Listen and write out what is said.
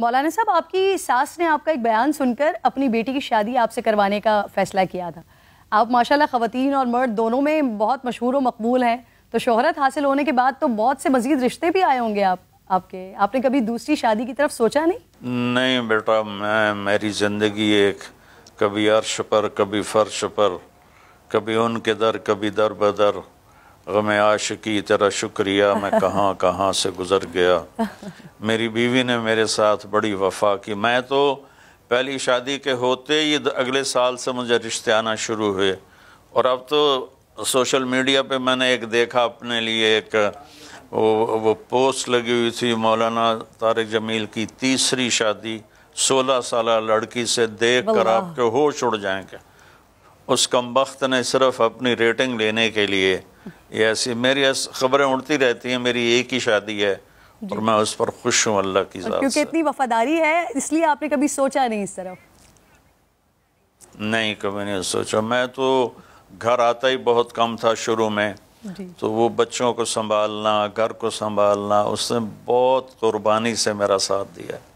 मौलाना साहब आपकी सास ने आपका एक बयान सुनकर अपनी बेटी की शादी आपसे करवाने का फ़ैसला किया था आप माशाल्लाह खातन और मर्द दोनों में बहुत मशहूर व मकबूल हैं तो शोहरत हासिल होने के बाद तो बहुत से मज़ीद रिश्ते भी आए होंगे आप आपके आपने कभी दूसरी शादी की तरफ सोचा नहीं नहीं बेटा मैं मेरी ज़िंदगी एक कभी अर्श पर कभी फर्श पर कभी उनके दर कभी दर बदर गम आशिकी तेरा शुक्रिया मैं कहाँ कहाँ से गुजर गया मेरी बीवी ने मेरे साथ बड़ी वफा की मैं तो पहली शादी के होते ही अगले साल से मुझे रिश्ते आना शुरू हुए और अब तो सोशल मीडिया पे मैंने एक देखा अपने लिए एक वो वो पोस्ट लगी हुई थी मौलाना तारिक जमील की तीसरी शादी सोलह साल लड़की से देख कर आपके होश उड़ जाएंगे उस कम ने सिर्फ अपनी रेटिंग लेने के लिए ये ऐसी मेरी खबरें उड़ती रहती हैं मेरी एक ही शादी है और मैं उस पर खुश हूँ अल्लाह की क्योंकि इतनी वफादारी है इसलिए आपने कभी सोचा नहीं इस तरफ नहीं कभी नहीं सोचा मैं तो घर आता ही बहुत कम था शुरू में तो वो बच्चों को संभालना घर को संभालना उसने बहुत कुर्बानी से मेरा साथ दिया